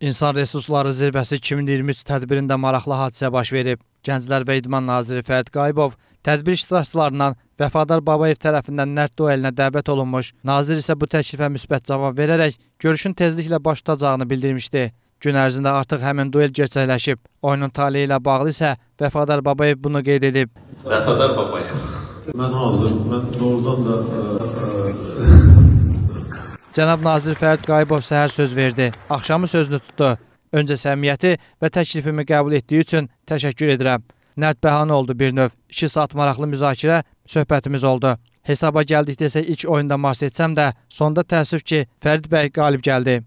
İnsan Resursları Zirvəsi 2023 tədbirində maraqlı hadisə baş verib. Gənclər və İdman Naziri Fərid Qayıbov tədbir iştirakçılarından Vəfadar Babayev tərəfindən nərd duelinə dəvət olunmuş. Nazir isə bu təklifə müsbət cavab verərək görüşün tezliklə baş tutacağını bildirmişdi. Gün ərzində artıq həmin duel gerçəkləşib. Oyunun taliyi ilə bağlı isə Vəfadar Babayev bunu qeyd edib. Vəfadar Babayev. Mən hazır, mən doğrudan da ə, e, Cənab Nazir Fərid Qayıbov səhər söz verdi, axşamı sözünü tutdu. Öncə səmiyyəti və təklifimi qəbul etdiyi üçün təşəkkür edirəm. Nərd bəhanə oldu bir növ. 2 saat maraqlı müzakirə, söhbətimiz oldu. Hesaba gəldik desək ilk oyunda mars etsəm də, sonda təəssüf ki, Fərid bəy qalib gəldi.